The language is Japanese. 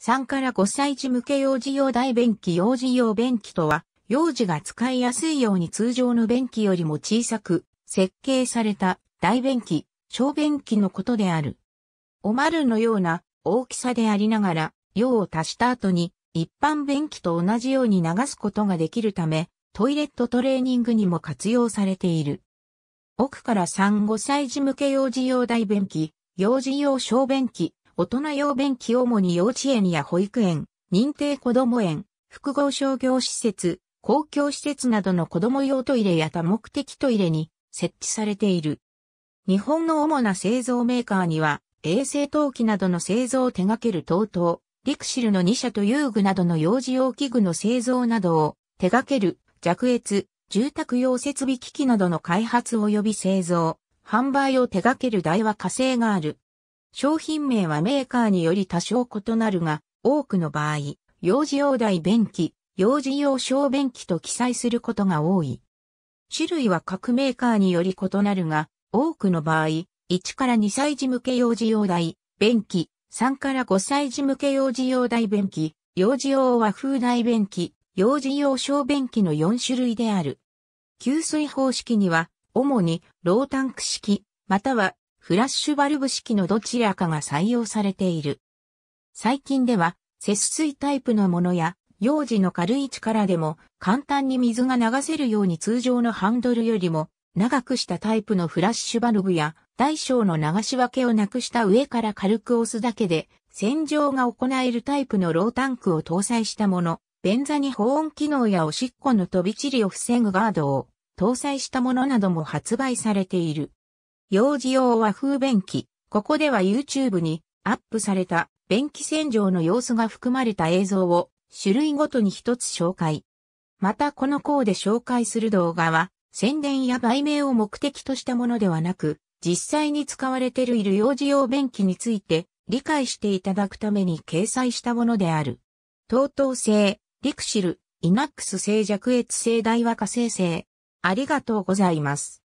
3から5歳児向け幼児用大便器幼児用便器とは、幼児が使いやすいように通常の便器よりも小さく、設計された大便器、小便器のことである。おまるのような大きさでありながら、用を足した後に一般便器と同じように流すことができるため、トイレットトレーニングにも活用されている。奥から3、5歳児向け幼児用大便器、幼児用小便器、大人用便器主に幼稚園や保育園、認定子ども園、複合商業施設、公共施設などの子供用トイレや多目的トイレに設置されている。日本の主な製造メーカーには、衛生陶器などの製造を手掛ける TOTO、リクシルの2社と遊具などの幼児用器具の製造などを手掛ける弱越、住宅用設備機器などの開発及び製造、販売を手掛ける台は火星がある。商品名はメーカーにより多少異なるが、多くの場合、幼児用大便器、幼児用小便器と記載することが多い。種類は各メーカーにより異なるが、多くの場合、1から2歳児向け幼児用大便器、3から5歳児向け幼児用大便器、幼児用和風大便器、幼児用小便器の4種類である。給水方式には、主にロータンク式、またはフラッシュバルブ式のどちらかが採用されている。最近では、節水タイプのものや、幼児の軽い力でも簡単に水が流せるように通常のハンドルよりも長くしたタイプのフラッシュバルブや大小の流し分けをなくした上から軽く押すだけで洗浄が行えるタイプのロータンクを搭載したもの、便座に保温機能やおしっこの飛び散りを防ぐガードを搭載したものなども発売されている。幼児用和風便器。ここでは YouTube にアップされた便器洗浄の様子が含まれた映像を種類ごとに一つ紹介。またこの項で紹介する動画は宣伝や売名を目的としたものではなく、実際に使われている幼児用便器について理解していただくために掲載したものである。等々性、リクシル、イナックス性弱越性大和化生成。ありがとうございます。